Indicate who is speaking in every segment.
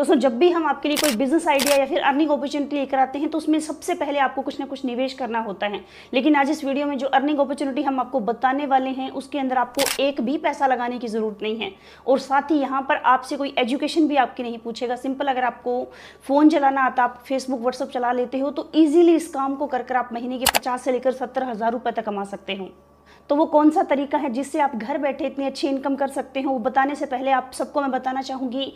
Speaker 1: दोस्तों जब भी हम आपके लिए कोई बिजनेस आइडिया या फिर अर्निंग अपॉर्चुनिटी लेकर आते हैं तो उसमें सबसे पहले आपको कुछ ना कुछ निवेश करना होता है लेकिन आज इस वीडियो में जो अर्निंग अपॉर्चुनिटी हम आपको बताने वाले हैं उसके अंदर आपको एक भी पैसा लगाने की ज़रूरत नहीं है और साथ ही यहाँ पर आपसे कोई एजुकेशन भी आपकी नहीं पूछेगा सिंपल अगर आपको फ़ोन चलाना आता आप फेसबुक व्हाट्सअप चला लेते हो तो ईजिली इस काम को कर आप महीने के पचास से लेकर सत्तर हज़ार रुपये तक कमा सकते हो तो वो कौन सा तरीका है जिससे आप घर बैठे इतनी अच्छी इनकम कर सकते हो वो बताने से पहले आप सबको मैं बताना चाहूँगी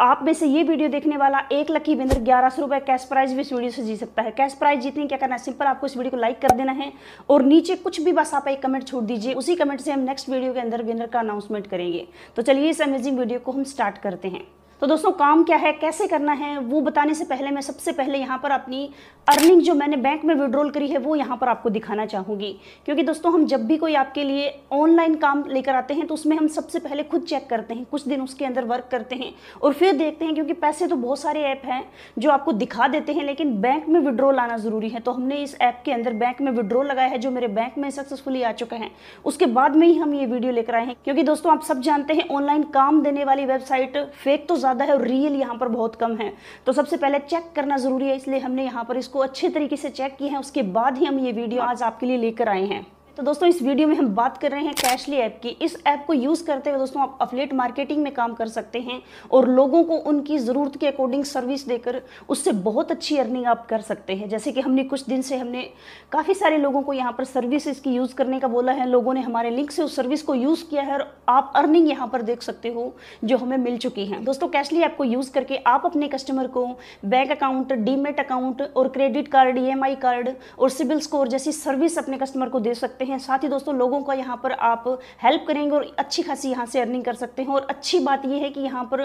Speaker 1: आप में से ये वीडियो देखने वाला एक लकी विनर ग्यारह सौ रुपये कैश प्राइज भी इस वीडियो से जी सकता है कैश प्राइज जीतने क्या करना है सिंपल आपको इस वीडियो को लाइक कर देना है और नीचे कुछ भी बस आप एक कमेंट छोड़ दीजिए उसी कमेंट से हम नेक्स्ट वीडियो के अंदर विनर का अनाउंसमेंट करेंगे तो चलिए इस अमेजिंग वीडियो को हम स्टार्ट करते हैं तो दोस्तों काम क्या है कैसे करना है वो बताने से पहले मैं सबसे पहले यहाँ पर अपनी अर्निंग जो मैंने बैंक में विड्रॉल करी है वो यहाँ पर आपको दिखाना चाहूँगी क्योंकि दोस्तों हम जब भी कोई आपके लिए ऑनलाइन काम लेकर आते हैं तो उसमें हम सबसे पहले खुद चेक करते हैं कुछ दिन उसके अंदर वर्क करते हैं और फिर देखते हैं क्योंकि पैसे तो बहुत सारे ऐप हैं जो आपको दिखा देते हैं लेकिन बैंक में विड्रॉल आना ज़रूरी है तो हमने इस ऐप के अंदर बैंक में विड्रॉल लगाया है जो मेरे बैंक में सक्सेसफुली आ चुका है उसके बाद में ही हम ये वीडियो लेकर आए हैं क्योंकि दोस्तों आप सब जानते हैं ऑनलाइन काम देने वाली वेबसाइट फेक तो ज़्यादा है और रियल यहाँ पर बहुत कम है तो सबसे पहले चेक करना ज़रूरी है इसलिए हमने यहाँ पर इसको अच्छे तरीके से चेक किया है उसके बाद ही हम ये वीडियो आज आपके लिए लेकर आए हैं तो दोस्तों इस वीडियो में हम बात कर रहे हैं कैशली ऐप की इस ऐप को यूज़ करते हुए दोस्तों आप अपलेट मार्केटिंग में काम कर सकते हैं और लोगों को उनकी ज़रूरत के अकॉर्डिंग सर्विस देकर उससे बहुत अच्छी अर्निंग आप कर सकते हैं जैसे कि हमने कुछ दिन से हमने काफ़ी सारे लोगों को यहाँ पर सर्विस इसकी यूज़ करने का बोला है लोगों ने हमारे लिंक से उस सर्विस को यूज़ किया है और आप अर्निंग यहाँ पर देख सकते हो जो हमें मिल चुकी है दोस्तों कैशली ऐप को यूज़ करके आप अपने कस्टमर को बैंक अकाउंट डीमेट अकाउंट और क्रेडिट कार्ड ई कार्ड और सिबिल स्कोर जैसी सर्विस अपने कस्टमर को दे सकते हैं हैं साथ ही दोस्तों लोगों का यहाँ पर आप हेल्प करेंगे और अच्छी खासी यहाँ से अर्निंग कर सकते हैं और अच्छी बात यह है कि यहाँ पर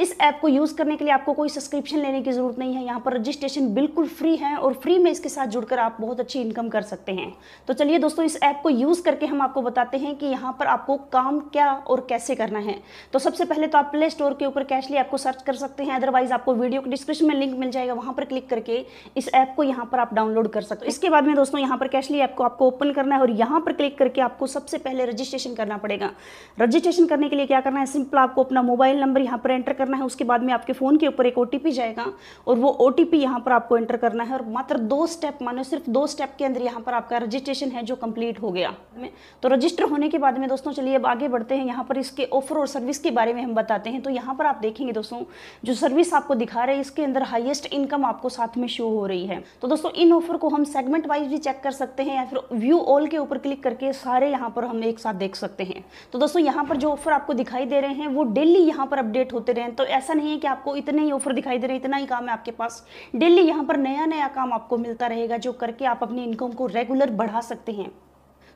Speaker 1: इस ऐप को यूज़ करने के लिए आपको कोई सब्सक्रिप्शन लेने की ज़रूरत नहीं है यहाँ पर रजिस्ट्रेशन बिल्कुल फ्री है और फ्री में इसके साथ जुड़कर आप बहुत अच्छी इनकम कर सकते हैं तो चलिए दोस्तों इस ऐप को यूज़ करके हम आपको बताते हैं कि यहाँ पर आपको काम क्या और कैसे करना है तो सबसे पहले तो आप प्ले स्टोर के ऊपर कैशली ऐप को सर्च कर सकते हैं अदरवाइज आपको वीडियो के डिस्क्रिप्शन में लिंक मिल जाएगा वहाँ पर क्लिक करके इस ऐप को यहाँ पर आप डाउनलोड कर सकते हो इसके बाद में दोस्तों यहाँ पर कैशली ऐप को आपको ओपन करना है और यहां पर क्लिक करके आपको सबसे पहले रजिस्ट्रेशन करना पड़ेगा रजिस्ट्रेशन करने के लिए क्या करना है सिंपल आपको अपना मोबाइल नंबर यहां पर एंटर करना है उसके बाद में आपके फ़ोन के ऊपर एक ओटीपी जाएगा और वो ओटीपी यहां पर आपको एंटर करना है और मात्र दो स्टेप मानो सिर्फ दो स्टेप के अंदर यहां पर आपका रजिस्ट्रेशन है जो कंप्लीट हो गया तो रजिस्टर होने के बाद में दोस्तों चलिए अब आगे बढ़ते हैं यहां पर इसके ऑफर और सर्विस के बारे में हम बताते हैं तो यहां पर आप देखेंगे दोस्तों जो सर्विस आपको दिखा रहे हैं इसके अंदर हाइएस्ट इनकम आपको साथ में शो हो रही है तो दोस्तों इन ऑफर को हम सेगमेंट वाइज भी चेक कर सकते हैं या फिर व्यू ऑल के ऊपर क्लिक करके सारे यहाँ पर हम एक साथ देख सकते हैं तो दोस्तों यहाँ पर जो ऑफर आपको दिखाई दे रहे हैं वो डेली यहाँ पर अपडेट होते रहे तो ऐसा नहीं है कि आपको इतने ही ऑफर दिखाई दे रहे हैं इतना ही काम है आपके पास डेली यहाँ पर नया नया काम आपको मिलता रहेगा जो करके आप अपनी इनकम को रेगुलर बढ़ा सकते हैं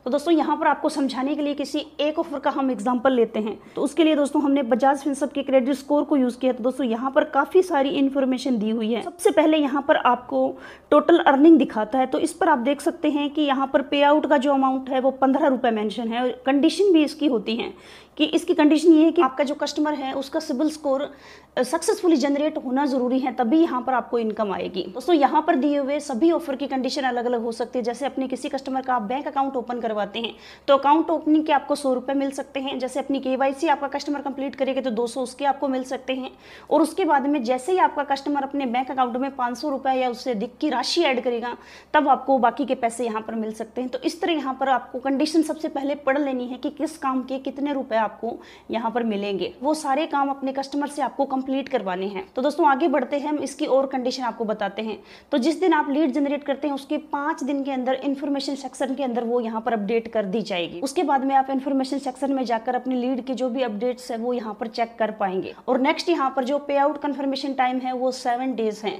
Speaker 1: तो दोस्तों यहाँ पर आपको समझाने के लिए किसी एक ऑफर का हम एग्जाम्पल लेते हैं तो उसके लिए दोस्तों हमने बजाज फिनसअप के क्रेडिट स्कोर को यूज़ किया तो दोस्तों यहाँ पर काफ़ी सारी इन्फॉर्मेशन दी हुई है सबसे पहले यहाँ पर आपको टोटल अर्निंग दिखाता है तो इस पर आप देख सकते हैं कि यहाँ पर पे आउट का जो अमाउंट है वो पंद्रह रुपये मैंशन है और कंडीशन भी इसकी होती है कि इसकी कंडीशन ये है कि आपका जो कस्टमर है उसका सिबिल स्कोर सक्सेसफुली जनरेट होना ज़रूरी है तभी यहाँ पर आपको इनकम आएगी दोस्तों यहाँ पर दिए हुए सभी ऑफर की कंडीशन अलग अलग हो सकती है जैसे अपने किसी कस्टमर का आप बैंक अकाउंट ओपन करवाते हैं तो अकाउंट ओपनिंग के आपको सौ रुपये मिल सकते हैं जैसे अपनी के आपका कस्टमर कंप्लीट करेगा तो दो उसके आपको मिल सकते हैं और उसके बाद में जैसे ही आपका कस्टमर अपने बैंक अकाउंट में पाँच सौ या उससे अधिक की राशि ऐड करेगा तब आपको बाकी के पैसे यहाँ पर मिल सकते हैं तो इस तरह यहाँ पर आपको कंडीशन सबसे पहले पढ़ लेनी है कि किस काम के कितने रुपये आपको यहाँ पर मिलेंगे वो सारे काम अपने कस्टमर से आपको कंप्लीट करवाने हैं तो दोस्तों आगे बढ़ते हैं हम इसकी और कंडीशन आपको बताते हैं तो जिस दिन आप लीड जनरेट करते हैं उसके पांच दिन के अंदर इन्फॉर्मेशन सेक्शन के अंदर वो यहाँ पर अपडेट कर दी जाएगी उसके बाद में आप इन्फॉर्मेशन सेक्शन में जाकर अपनी लीड के जो भी अपडेट है वो यहाँ पर चेक कर पाएंगे और नेक्स्ट यहाँ पर जो पे आउट कन्फर्मेशन टाइम है वो सेवन डेज है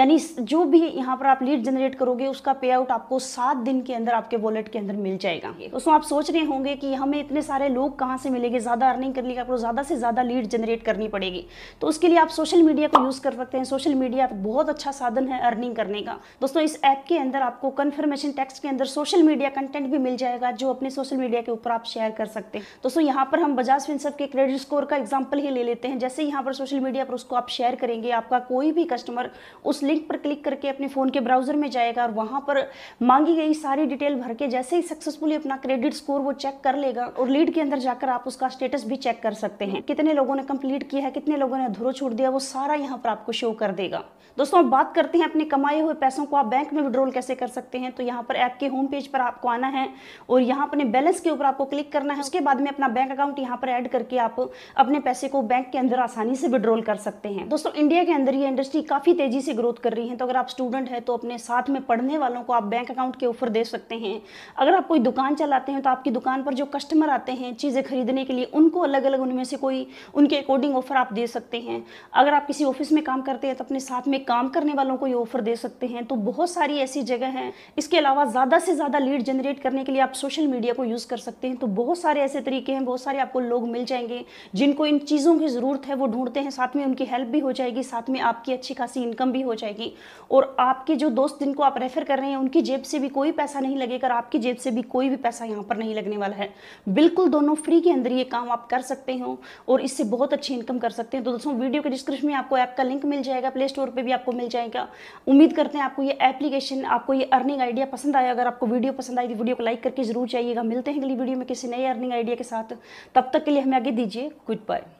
Speaker 1: यानी जो भी यहाँ पर आप लीड जनरेट करोगे उसका पे आउट आपको सात दिन के अंदर आपके वॉलेट के अंदर मिल जाएगा दोस्तों आप सोच रहे होंगे कि हमें इतने सारे लोग कहाँ से मिले लेंगे ज़्यादा अर्निंग करने के आपको ज़्यादा से ज़्यादा लीड जनरेट करनी पड़ेगी तो उसके लिए आप सोशल मीडिया को यूज़ कर सकते हैं सोशल मीडिया बहुत अच्छा साधन है अर्निंग करने का दोस्तों इस ऐप के अंदर आपको कन्फर्मेशन टेक्स्ट के अंदर सोशल मीडिया कंटेंट भी मिल जाएगा जो अपने सोशल मीडिया के ऊपर आप शेयर कर सकते हैं दोस्तों यहाँ पर हम बजाज फिनसअप के क्रेडिट स्कोर का एग्जाम्पल ही ले लेते हैं जैसे यहाँ पर सोशल मीडिया पर उसको आप शेयर करेंगे आपका कोई भी कस्टमर उस लिंक पर क्लिक करके अपने फ़ोन के ब्राउज़र में जाएगा और वहाँ पर मांगी गई सारी डिटेल भर के जैसे ही सक्सेसफुली अपना क्रेडिट स्कोर वो चेक कर लेगा और लीड के अंदर जाकर आप उस उसका स्टेटस भी चेक कर सकते हैं कितने लोगों ने कंप्लीट किया है कितने लोगों ने अधूरा छूट दिया वो सारा यहाँ पर आपको शो कर देगा दोस्तों अब बात करते हैं अपने कमाए हुए पैसों को आप बैंक में विड्रॉल कैसे कर सकते हैं तो यहाँ पर ऐप के होम पेज पर आपको आना है और यहाँ अपने बैलेंस के ऊपर आपको क्लिक करना है उसके बाद में अपना बैंक अकाउंट यहाँ पर ऐड करके आप अपने पैसे को बैंक के अंदर आसानी से विड्रॉल कर सकते हैं दोस्तों इंडिया के अंदर ये इंडस्ट्री काफ़ी तेजी से ग्रोथ कर रही है तो अगर आप स्टूडेंट है तो अपने साथ में पढ़ने वालों को आप बैंक अकाउंट के ऑफर दे सकते हैं अगर आप कोई दुकान चलाते हैं तो आपकी दुकान पर जो कस्टमर आते हैं चीज़ें खरीदने के लिए उनको अलग अलग उनमें से कोई उनके अकॉर्डिंग ऑफर आप दे सकते हैं अगर आप किसी ऑफिस में काम करते हैं तो अपने साथ में काम करने वालों को ये ऑफर दे सकते हैं तो बहुत सारी ऐसी जगह हैं इसके अलावा ज़्यादा से ज़्यादा लीड जनरेट करने के लिए आप सोशल मीडिया को यूज़ कर सकते हैं तो बहुत सारे ऐसे तरीके हैं बहुत सारे आपको लोग मिल जाएंगे जिनको इन चीज़ों की ज़रूरत है वो ढूंढते हैं साथ में उनकी हेल्प भी हो जाएगी साथ में आपकी अच्छी खासी इनकम भी हो जाएगी और आपके जो दोस्त जिनको आप रेफ़र कर रहे हैं उनकी जेब से भी कोई पैसा नहीं लगेगा आपकी जेब से भी कोई भी पैसा यहाँ पर नहीं लगने वाला है बिल्कुल दोनों फ्री के अंदर ये काम आप कर सकते हो और इससे बहुत अच्छी इनकम कर सकते हैं तो दोस्तों वीडियो के डिस्क्रिप्शन में आपको ऐप का लिंक मिल जाएगा प्ले स्टोर पर भी आपको मिल जाएगा उम्मीद करते हैं आपको ये एप्लीकेशन आपको ये अर्निंग आइडिया पसंद आया अगर आपको वीडियो पसंद आई तो वीडियो को लाइक करके जरूर चाहिएगा मिलते हैं अगली वीडियो में किसी नए अर्निंग आइडिया के साथ तब तक के लिए हमें आगे दीजिए गुड बाय